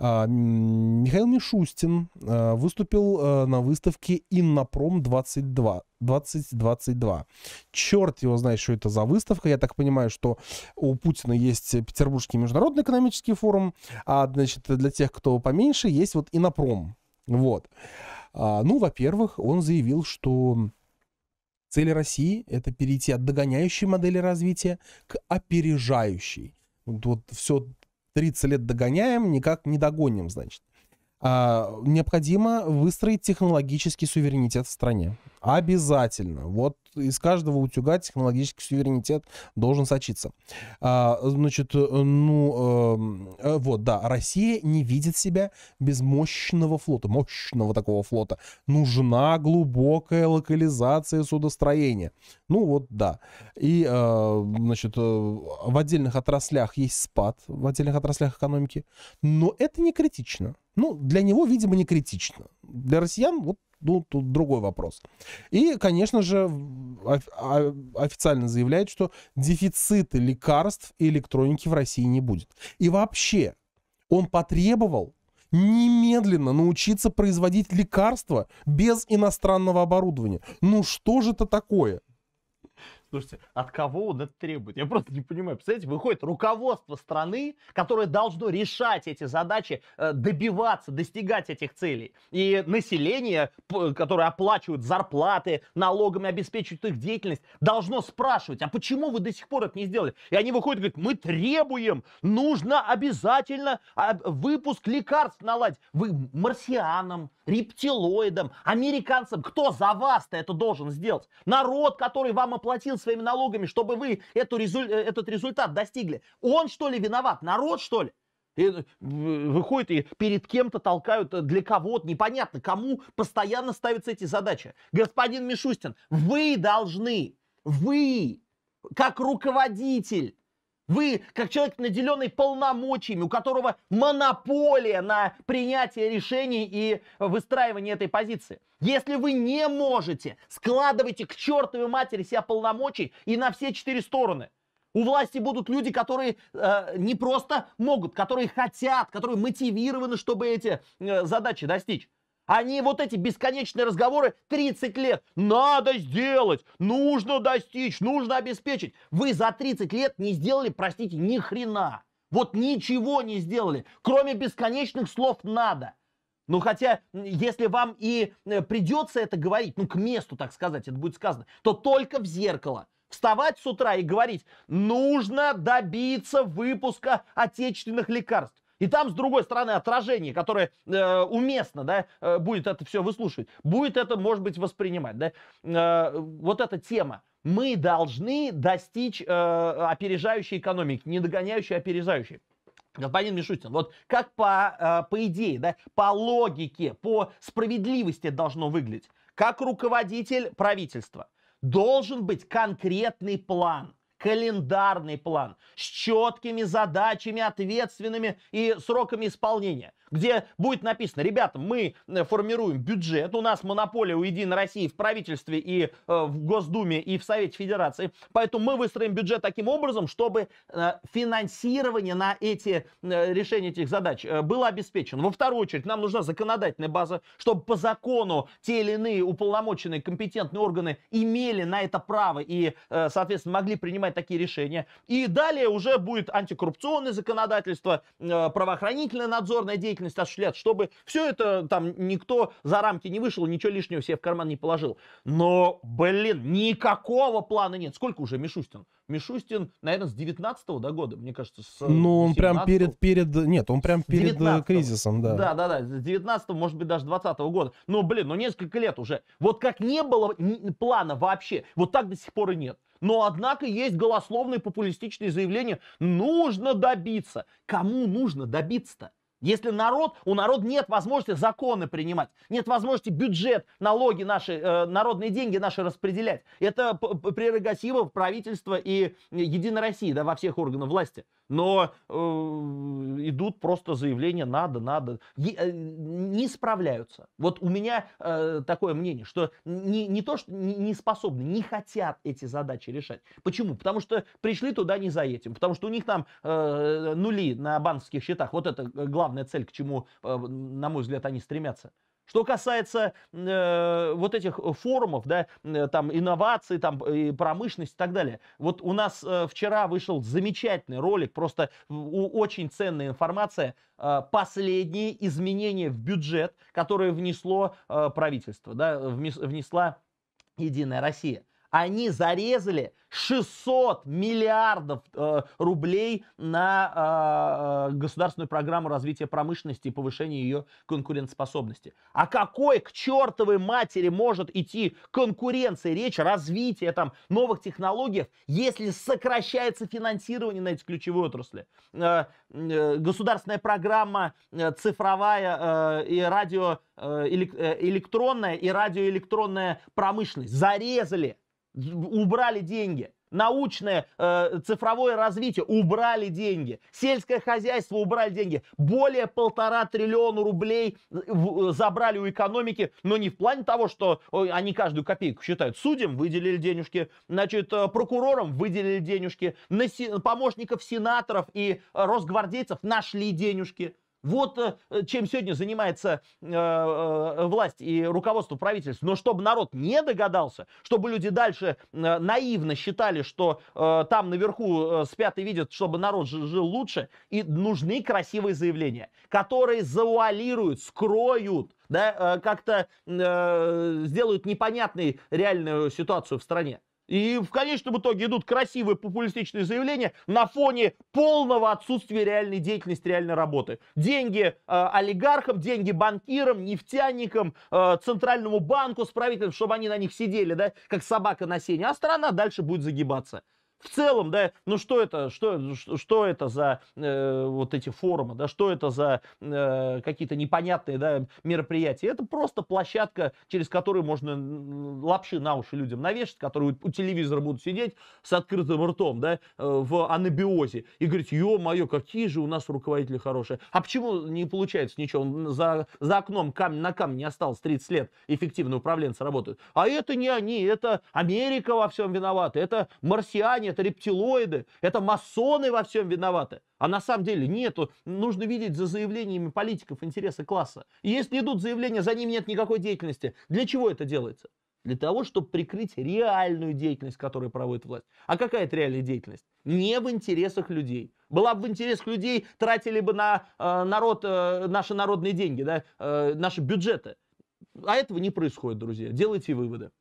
А, Михаил Мишустин а, выступил а, на выставке «Иннопром-22». 2022. Черт его знает, что это за выставка. Я так понимаю, что у Путина есть Петербургский международный экономический форум, а значит, для тех, кто поменьше, есть вот «Иннопром». Вот. Ну, во-первых, он заявил, что цель России – это перейти от догоняющей модели развития к опережающей вот все 30 лет догоняем, никак не догоним, значит. А, необходимо выстроить технологический суверенитет в стране. Обязательно. Вот из каждого утюга технологический суверенитет должен сочиться. А, значит, э, ну, эм, э, вот, да, Россия не видит себя без мощного флота, мощного такого флота. Нужна глубокая локализация судостроения. Ну, вот, да. И, э, значит, э, в отдельных отраслях есть спад, в отдельных отраслях экономики, но это не критично. Ну, для него, видимо, не критично. Для россиян вот ну, тут другой вопрос. И, конечно же, а, официально заявляет, что дефицита лекарств и электроники в России не будет. И вообще, он потребовал немедленно научиться производить лекарства без иностранного оборудования. Ну что же это такое? Слушайте, от кого он это требует? Я просто не понимаю. Представляете, выходит руководство страны, которое должно решать эти задачи, э, добиваться, достигать этих целей. И население, которое оплачивает зарплаты, налогами обеспечивает их деятельность, должно спрашивать, а почему вы до сих пор это не сделали? И они выходят и говорят, мы требуем, нужно обязательно а, выпуск лекарств наладить. Вы марсианам, рептилоидам, американцам, кто за вас-то это должен сделать? Народ, который вам оплатил своими налогами, чтобы вы эту резуль э, этот результат достигли. Он что ли виноват? Народ что ли? И э, выходит и перед кем-то толкают, э, для кого-то, непонятно кому, постоянно ставятся эти задачи. Господин Мишустин, вы должны, вы, как руководитель вы, как человек, наделенный полномочиями, у которого монополия на принятие решений и выстраивание этой позиции. Если вы не можете, складывайте к чертовой матери себя полномочий и на все четыре стороны. У власти будут люди, которые э, не просто могут, которые хотят, которые мотивированы, чтобы эти э, задачи достичь. Они вот эти бесконечные разговоры 30 лет. Надо сделать, нужно достичь, нужно обеспечить. Вы за 30 лет не сделали, простите, ни хрена. Вот ничего не сделали, кроме бесконечных слов «надо». Ну, хотя, если вам и э, придется это говорить, ну, к месту, так сказать, это будет сказано, то только в зеркало. Вставать с утра и говорить, нужно добиться выпуска отечественных лекарств. И там, с другой стороны, отражение, которое э, уместно, да, э, будет это все выслушивать, будет это, может быть, воспринимать, да. Э, вот эта тема. Мы должны достичь э, опережающей экономики, не догоняющей, а опережающей. Господин Мишустин, вот как по, э, по идее, да, по логике, по справедливости должно выглядеть, как руководитель правительства должен быть конкретный план, календарный план с четкими задачами, ответственными и сроками исполнения где будет написано, ребята, мы э, формируем бюджет, у нас монополия у Единой России в правительстве и э, в Госдуме и в Совете Федерации, поэтому мы выстроим бюджет таким образом, чтобы э, финансирование на эти решения этих задач было обеспечено. Во вторую очередь, нам нужна законодательная база, чтобы по закону те или иные уполномоченные компетентные органы имели на это право и, соответственно, могли принимать такие решения. И далее уже будет антикоррупционное законодательство, правоохранительная надзорная деятельность, продолжительность старше лет, чтобы все это там никто за рамки не вышел, ничего лишнего себе в карман не положил. Но, блин, никакого плана нет. Сколько уже Мишустин? Мишустин, наверное, с 19-го до года, мне кажется. С э, ну, он прям перед, перед, нет, он прям перед э, кризисом, да. Да, да, да, с 19 может быть, даже 20 -го года. Но, блин, ну несколько лет уже. Вот как не было плана вообще, вот так до сих пор и нет. Но, однако, есть голословные популистичные заявления. Нужно добиться. Кому нужно добиться-то? Если народ, у народа нет возможности законы принимать, нет возможности бюджет, налоги наши, э, народные деньги наши распределять. Это прерогатива правительства и э, Единой России, да, во всех органах власти. Но э, идут просто заявления «надо, надо». Е, э, не справляются. Вот у меня э, такое мнение, что не, не то, что не, не способны, не хотят эти задачи решать. Почему? Потому что пришли туда не за этим. Потому что у них там э, нули на банковских счетах. Вот это э, главное главная цель, к чему, э, на мой взгляд, они стремятся. Что касается э, вот этих э, форумов, да, э, там инноваций, там и промышленности и так далее. Вот у нас э, вчера вышел замечательный ролик, просто у, очень ценная информация. Э, последние изменения в бюджет, которые внесло э, правительство, да, внес, внесла Единая Россия они зарезали 600 миллиардов э, рублей на э, э, государственную программу развития промышленности и повышения ее конкурентоспособности. А какой к чертовой матери может идти конкуренция, речь, развитие там, новых технологий, если сокращается финансирование на эти ключевые отрасли? Э, э, государственная программа э, цифровая э, и радио, э, э электронная и радиоэлектронная промышленность зарезали убрали деньги. Научное, э, цифровое развитие убрали деньги. Сельское хозяйство убрали деньги. Более полтора триллиона рублей э, в, э, забрали у экономики, но не в плане того, что э, они каждую копейку считают. Судям выделили денежки, значит, прокурорам выделили денежки, помощников сенаторов и росгвардейцев нашли денежки. Вот э, э, чем сегодня занимается э, власть и руководство правительства. Но чтобы народ не догадался, чтобы люди дальше наивно считали, что там наверху спят и видят, чтобы народ жил лучше, и нужны красивые заявления, которые завуалируют, скроют, да, как-то сделают непонятной реальную ситуацию в стране. И в конечном итоге идут красивые популистичные заявления на фоне полного отсутствия реальной деятельности, реальной работы. Деньги э, олигархам, деньги банкирам, нефтяникам, э, центральному банку с правительством, чтобы они на них сидели, да, как собака на сене. А страна дальше будет загибаться. В целом, да, ну что это, что, что это за э, вот эти форумы, да, что это за э, какие-то непонятные, да, мероприятия. Это просто площадка, через которую можно лапши на уши людям навешать, которые у, телевизора будут сидеть с открытым ртом, да, э, в анабиозе и говорить, ё-моё, какие же у нас руководители хорошие. А почему не получается ничего? За, за окном камень на камне осталось 30 лет, эффективные управленцы работают. А это не они, это Америка во всем виновата, это марсиане образование, это рептилоиды, это масоны во всем виноваты. А на самом деле нет, нужно видеть за заявлениями политиков интересы класса. И если идут заявления, за ними нет никакой деятельности. Для чего это делается? Для того, чтобы прикрыть реальную деятельность, которую проводит власть. А какая это реальная деятельность? Не в интересах людей. Была бы в интересах людей, тратили бы на э, народ э, наши народные деньги, да, э, наши бюджеты. А этого не происходит, друзья. Делайте выводы.